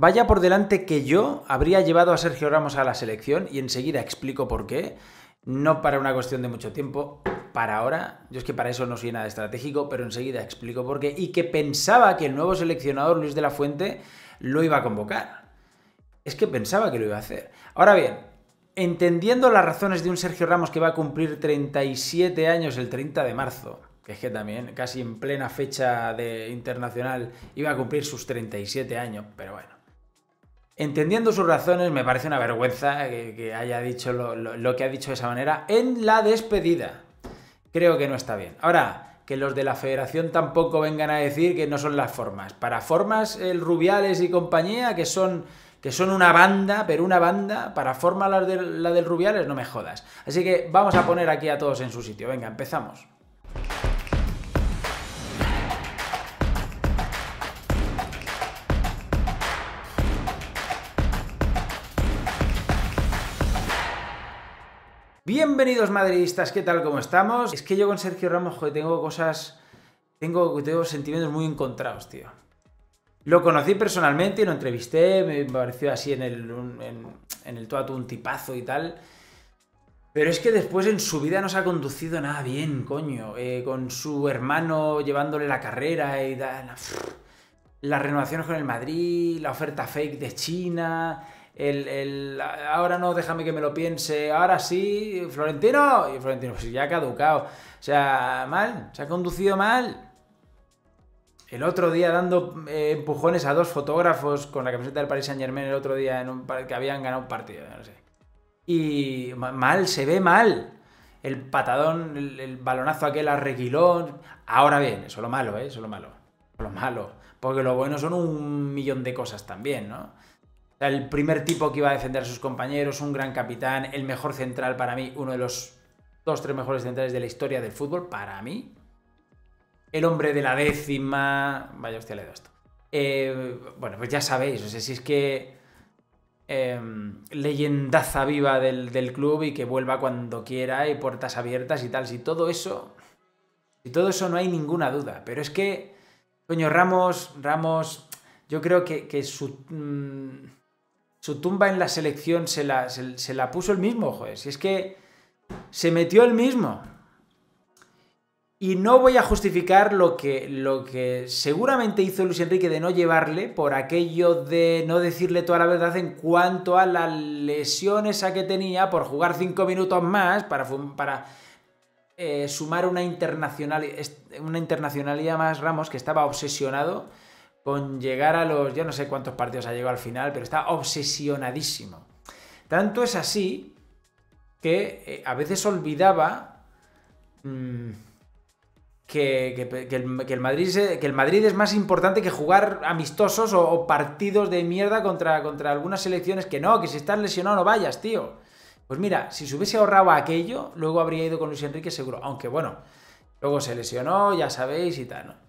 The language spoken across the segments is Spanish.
Vaya por delante que yo habría llevado a Sergio Ramos a la selección y enseguida explico por qué. No para una cuestión de mucho tiempo, para ahora. Yo es que para eso no soy nada estratégico, pero enseguida explico por qué. Y que pensaba que el nuevo seleccionador Luis de la Fuente lo iba a convocar. Es que pensaba que lo iba a hacer. Ahora bien, entendiendo las razones de un Sergio Ramos que va a cumplir 37 años el 30 de marzo, que es que también casi en plena fecha de internacional iba a cumplir sus 37 años, pero bueno. Entendiendo sus razones, me parece una vergüenza que, haya dicho lo, que ha dicho de esa manera en la despedida. Creo que no está bien. Ahora, que los de la federación tampoco vengan a decir que no son las formas. Para formas, el eh, Rubiales y compañía, que son, que son una banda, pero una banda, para formas la del Rubiales, no me jodas. Así que vamos a poner aquí a todos en su sitio. Venga, empezamos. Bienvenidos madridistas, ¿qué tal? ¿Cómo estamos? Es que yo con Sergio Ramos, tengo cosas... Tengo, tengo sentimientos muy encontrados, tío. Lo conocí personalmente, lo entrevisté, me pareció así en el, en, un tipazo y tal. Pero es que después en su vida no se ha conducido nada bien, coño. Eh, con su hermano llevándole la carrera y las renovaciones con el Madrid, la oferta fake de China, el, ahora no, déjame que me lo piense, ahora sí, Florentino, y Florentino, pues ya ha caducado. O sea, mal, se ha conducido mal. El otro día dando eh, empujones a dos fotógrafos con la camiseta del Paris Saint Germain el otro día en un, que habían ganado un partido, no sé. Y mal, se ve mal. El patadón, el, balonazo aquel arrequilón. Ahora bien, eso ¿eh? lo malo, Eso es lo malo. lo malo. Porque lo bueno son un millón de cosas también, ¿no? el primer tipo que iba a defender a sus compañeros, un gran capitán, el mejor central para mí, uno de los dos, tres mejores centrales de la historia del fútbol, para mí. El hombre de la décima. Vaya hostia, le dado esto. Eh, bueno, pues ya sabéis, o sea, si es que. Em, leyendaza viva del, club y que vuelva cuando quiera y puertas abiertas y tal. Si todo eso. Si todo eso no hay ninguna duda. Pero es que. Coño, Ramos. Ramos. Yo creo que, su. Mm, su tumba en la selección se la, puso el mismo, joder. Si es que se metió el mismo. Y no voy a justificar lo que, lo que seguramente hizo Luis Enrique de no llevarle por aquello de no decirle toda la verdad en cuanto a la lesiones esa que tenía por jugar cinco minutos más para, para eh, sumar una, internacional, una internacionalidad más Ramos que estaba obsesionado con llegar a los, ya no sé cuántos partidos ha llegado al final, pero está obsesionadísimo. Tanto es así que eh, a veces olvidaba mm, que, el, Madrid, que el Madrid es más importante que jugar amistosos o, partidos de mierda contra, contra algunas selecciones que no, que si están lesionado no vayas, tío. Pues mira, si se hubiese ahorrado aquello, luego habría ido con Luis Enrique seguro. Aunque bueno, luego se lesionó, ya sabéis y tal, ¿no?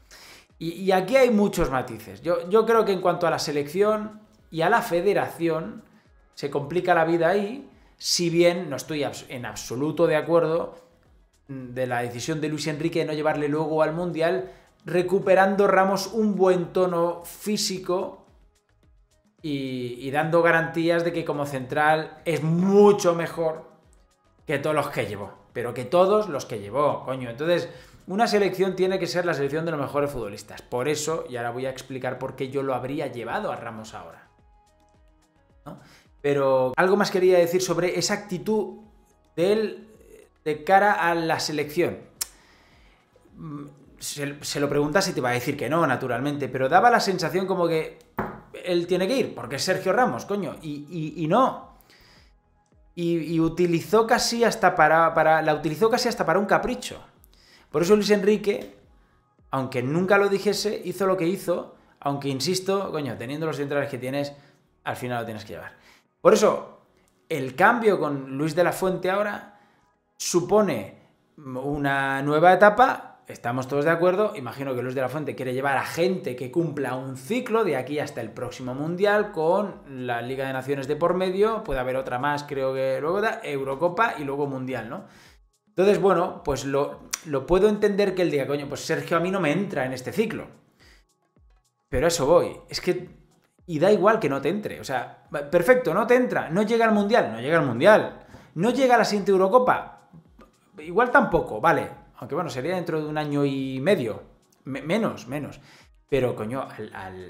Y, aquí hay muchos matices. Yo, creo que en cuanto a la selección y a la federación, se complica la vida ahí, si bien no estoy en absoluto de acuerdo mm, de la decisión de Luis Enrique de no llevarle luego al Mundial, recuperando Ramos un buen tono físico y, y, dando garantías de que como central es mucho mejor que todos los que llevó pero que todos los que llevó, coño. Entonces, una selección tiene que ser la selección de los mejores futbolistas. Por eso, y ahora voy a explicar por qué yo lo habría llevado a Ramos ahora. Pero algo más quería decir sobre esa actitud de él de cara a la selección. Mm, se, lo preguntas y te va a decir que no, naturalmente, pero daba la sensación como que él tiene que ir, porque es Sergio Ramos, coño, y no y, utilizó casi hasta para, para, la utilizó casi hasta para un capricho. Por eso Luis Enrique, aunque nunca lo dijese, hizo lo que hizo, aunque insisto, coño, teniendo los centrales que tienes, al final lo tienes que llevar. Por eso, el cambio con Luis de la Fuente ahora supone una nueva etapa estamos todos de acuerdo. Imagino que Luis de la Fuente quiere llevar a gente que cumpla un ciclo de aquí hasta el próximo Mundial con la Liga de Naciones de por medio. Puede haber otra más, creo que luego da Eurocopa y luego Mundial, ¿no? Entonces, bueno, pues lo, lo puedo entender que el diga, coño, pues Sergio a mí no me entra en este ciclo. Pero eso voy. Es que. Y da igual que no te entre. O sea, perfecto, no te entra. No llega al mundial. No llega al mundial. No llega a la siguiente Eurocopa. Igual tampoco, vale aunque bueno, sería dentro de un año y medio, menos, menos. Pero coño,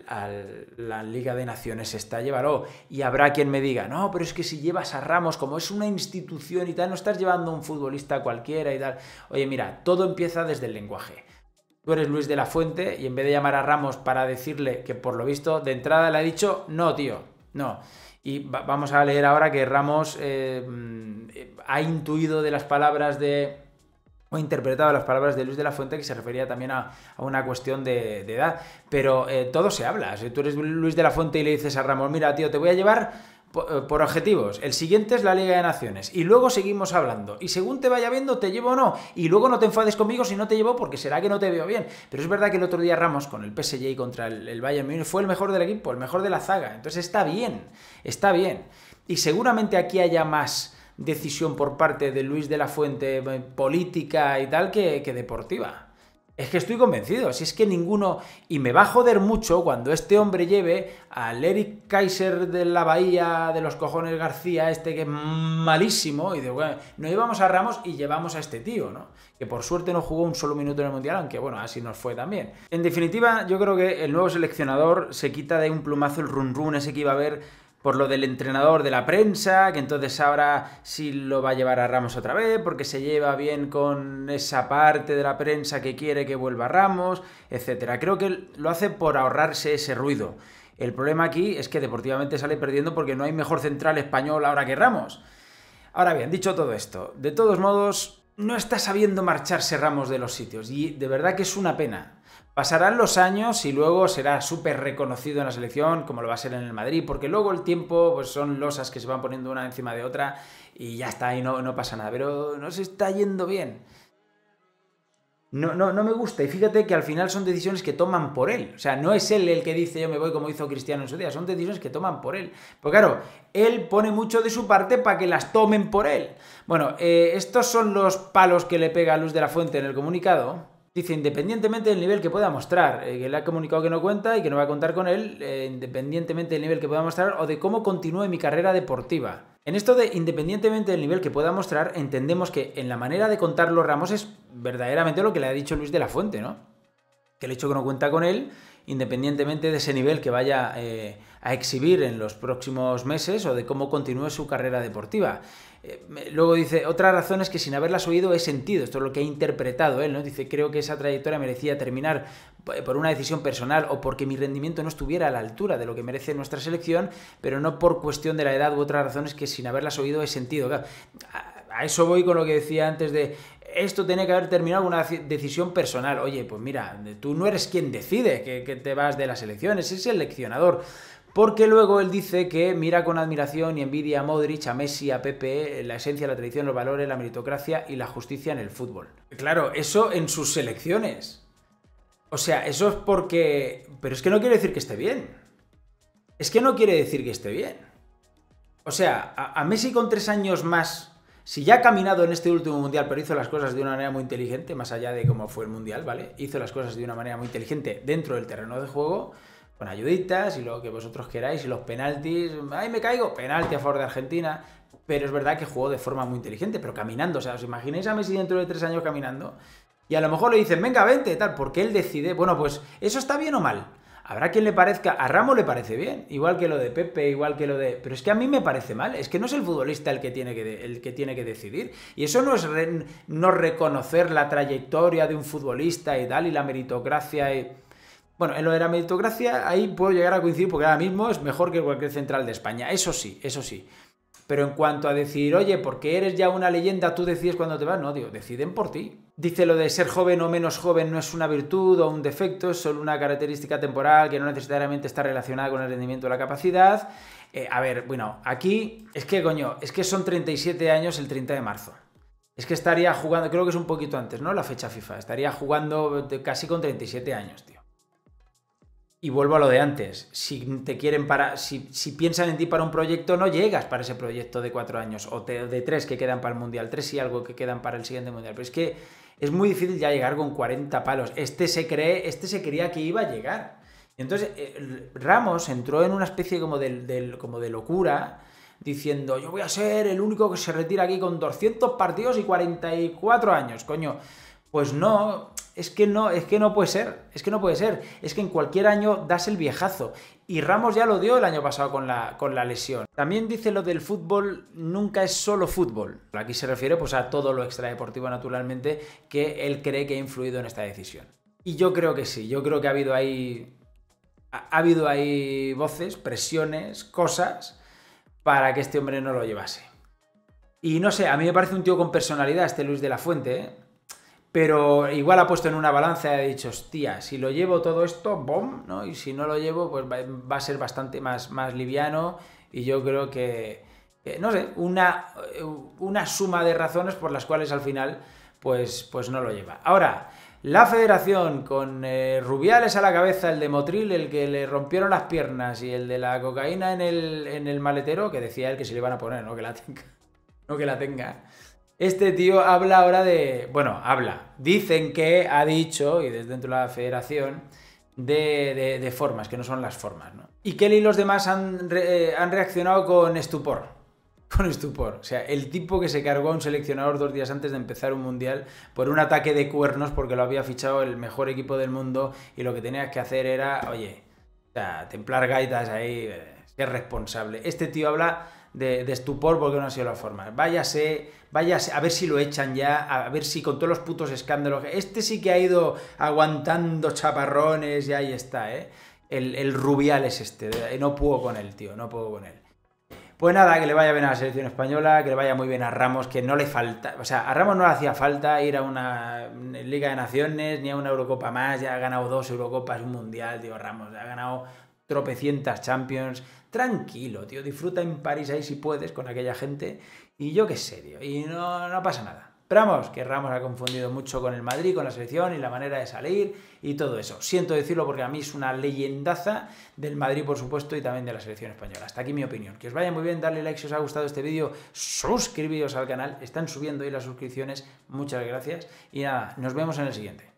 la Liga de Naciones está, llevando. Oh, y habrá quien me diga, no, pero es que si llevas a Ramos, como es una institución y tal, no estás llevando a un futbolista cualquiera y tal. Oye, mira, todo empieza desde el lenguaje. Tú eres Luis de la Fuente y en vez de llamar a Ramos para decirle que por lo visto de entrada le ha dicho, no, tío, no. Y vamos a leer ahora que Ramos eh, mm, eh, ha intuido de las palabras de He interpretado las palabras de Luis de la Fuente que se refería también a, una cuestión de, edad. Pero eh, todo se habla. Si tú eres Luis de la Fuente y le dices a Ramón, mira, tío, te voy a llevar eh, por objetivos. El siguiente es la Liga de Naciones. Y luego seguimos hablando. Y según te vaya viendo, te llevo o no. Y luego no te enfades conmigo si no te llevo porque será que no te veo bien. Pero es verdad que el otro día Ramos con el PSG contra el, el Bayern Múnich fue el mejor del equipo, el mejor de la zaga. Entonces está bien, está bien. Y seguramente aquí haya más decisión por parte de Luis de la Fuente eh, política y tal que, deportiva. Es que estoy convencido, si es que ninguno... Y me va a joder mucho cuando este hombre lleve al Eric Kaiser de la Bahía de los cojones García, este que es malísimo, y de, bueno, no llevamos a Ramos y llevamos a este tío, ¿no? Que por suerte no jugó un solo minuto en el Mundial, aunque bueno, así nos fue también. En definitiva, yo creo que el nuevo seleccionador se quita de un plumazo el run run ese que iba a haber por lo del entrenador de la prensa, que entonces ahora sí lo va a llevar a Ramos otra vez, porque se lleva bien con esa parte de la prensa que quiere que vuelva Ramos, etc. Creo que lo hace por ahorrarse ese ruido. El problema aquí es que deportivamente sale perdiendo porque no hay mejor central español ahora que Ramos. Ahora bien, dicho todo esto, de todos modos, no está sabiendo marcharse Ramos de los sitios y de verdad que es una pena. Pasarán los años y luego será súper reconocido en la selección, como lo va a ser en el Madrid, porque luego el tiempo pues son losas que se van poniendo una encima de otra y ya está, y no, no pasa nada. Pero no se está yendo bien. No, no, no me gusta. Y fíjate que al final son decisiones que toman por él. O sea, no es él el que dice yo me voy como hizo Cristiano en su día. Son decisiones que toman por él. Porque claro, él pone mucho de su parte para que las tomen por él. Bueno, eh, estos son los palos que le pega a Luz de la Fuente en el comunicado. Dice, independientemente del nivel que pueda mostrar, eh, que le ha comunicado que no cuenta y que no va a contar con él, eh, independientemente del nivel que pueda mostrar o de cómo continúe mi carrera deportiva. En esto de independientemente del nivel que pueda mostrar, entendemos que en la manera de contar los ramos es verdaderamente lo que le ha dicho Luis de la Fuente, ¿no? Que el hecho que no cuenta con él independientemente de ese nivel que vaya eh, a exhibir en los próximos meses o de cómo continúe su carrera deportiva. Eh, luego dice, otra razón es que sin haberlas oído he sentido, esto es lo que ha interpretado él, ¿no? Dice, creo que esa trayectoria merecía terminar eh, por una decisión personal o porque mi rendimiento no estuviera a la altura de lo que merece nuestra selección, pero no por cuestión de la edad u otras razones que sin haberlas oído he sentido. a eso voy con lo que decía antes de esto tiene que haber terminado una decisión personal. Oye, pues mira, tú no eres quien decide que, te vas de las elecciones, es el leccionador. Porque luego él dice que mira con admiración y envidia a Modric, a Messi, a Pepe, la esencia, la tradición, los valores, la meritocracia y la justicia en el fútbol. Claro, eso en sus elecciones. O sea, eso es porque... Pero es que no quiere decir que esté bien. Es que no quiere decir que esté bien. O sea, a, a Messi con tres años más si ya ha caminado en este último mundial, pero hizo las cosas de una manera muy inteligente, más allá de cómo fue el mundial, ¿vale? Hizo las cosas de una manera muy inteligente dentro del terreno de juego, con ayuditas y lo que vosotros queráis, y los penaltis. ¡Ay, me caigo! Penalti a favor de Argentina. Pero es verdad que jugó de forma muy inteligente, pero caminando. O sea, os imagináis a Messi dentro de tres años caminando. Y a lo mejor le dicen, venga, vente, tal, porque él decide, bueno, pues, ¿eso está bien o mal? Habrá quien le parezca, a Ramos le parece bien, igual que lo de Pepe, igual que lo de... Pero es que a mí me parece mal, es que no es el futbolista el que tiene que, el que, tiene que decidir. Y eso no es no reconocer la trayectoria de un futbolista y tal, y la meritocracia Bueno, en lo de la meritocracia ahí puedo llegar a coincidir porque ahora mismo es mejor que cualquier central de España, eso sí, eso sí. Pero en cuanto a decir, oye, porque eres ya una leyenda, tú decides cuándo te vas, no, digo, deciden por ti. Dice lo de ser joven o menos joven no es una virtud o un defecto, es solo una característica temporal que no necesariamente está relacionada con el rendimiento o la capacidad. Eh, a ver, bueno, aquí es que, coño, es que son 37 años el 30 de marzo. Es que estaría jugando, creo que es un poquito antes, ¿no? La fecha FIFA. Estaría jugando casi con 37 años, tío. Y vuelvo a lo de antes. Si te quieren para. Si, piensan en ti para un proyecto, no llegas para ese proyecto de cuatro años. O de tres que quedan para el Mundial, tres y algo que quedan para el siguiente Mundial. Pero es que es muy difícil ya llegar con 40 palos. Este se cree, este se creía que iba a llegar. Entonces, eh, Ramos entró en una especie como del como de locura diciendo yo voy a ser el único que se retira aquí con 200 partidos y 44 años, coño. Pues no, es que no, es que no puede ser, es que no puede ser, es que en cualquier año das el viejazo. Y Ramos ya lo dio el año pasado con la, con la lesión. También dice lo del fútbol, nunca es solo fútbol. Aquí se refiere pues, a todo lo extradeportivo, naturalmente, que él cree que ha influido en esta decisión. Y yo creo que sí, yo creo que ha habido ahí. Ha, habido ahí voces, presiones, cosas para que este hombre no lo llevase. Y no sé, a mí me parece un tío con personalidad, este Luis de la Fuente, ¿eh? pero igual ha puesto en una balanza y ha dicho, hostia, si lo llevo todo esto, ¡bom! ¿no? Y si no lo llevo, pues va, a ser bastante más, más liviano y yo creo que, no sé, eh, una, suma de razones por las cuales al final, pues, pues no lo lleva. Ahora, la federación con eh, Rubiales a la cabeza, el de Motril, el que le rompieron las piernas y el de la cocaína en el, en el maletero, que decía él que se le iban a poner, no que la tenga. No que la tenga. Este tío habla ahora de. Bueno, habla. Dicen que ha dicho, y desde dentro de la federación, de, de, formas, que no son las formas, ¿no? Y Kelly y los demás han, eh, han reaccionado con estupor. Con estupor. O sea, el tipo que se cargó a un seleccionador dos días antes de empezar un mundial por un ataque de cuernos porque lo había fichado el mejor equipo del mundo y lo que tenías que hacer era, oye, o sea, templar gaitas ahí, eh, ser responsable. Este tío habla de, estupor porque no ha sido la forma. Váyase, váyase, a ver si lo echan ya, a ver si con todos los putos escándalos. Este sí que ha ido aguantando chaparrones y ahí está, ¿eh? El, rubial es este, no puedo con él, tío, no puedo con él. Pues nada, que le vaya bien a la selección española, que le vaya muy bien a Ramos, que no le falta, o sea, a Ramos no le hacía falta ir a una Liga de Naciones ni a una Eurocopa más, ya ha ganado dos Eurocopas, un Mundial, tío, Ramos, ha ganado tropecientas Champions. Tranquilo, tío, disfruta en París ahí si puedes con aquella gente. Y yo qué sé, tío, y no, no pasa nada. Ramos, que Ramos ha confundido mucho con el Madrid, con la selección y la manera de salir y todo eso. Siento decirlo porque a mí es una leyendaza del Madrid, por supuesto, y también de la selección española. Hasta aquí mi opinión. Que os vaya muy bien, darle like si os ha gustado este vídeo, suscribiros al canal, están subiendo ahí las suscripciones, muchas gracias. Y nada, nos vemos en el siguiente.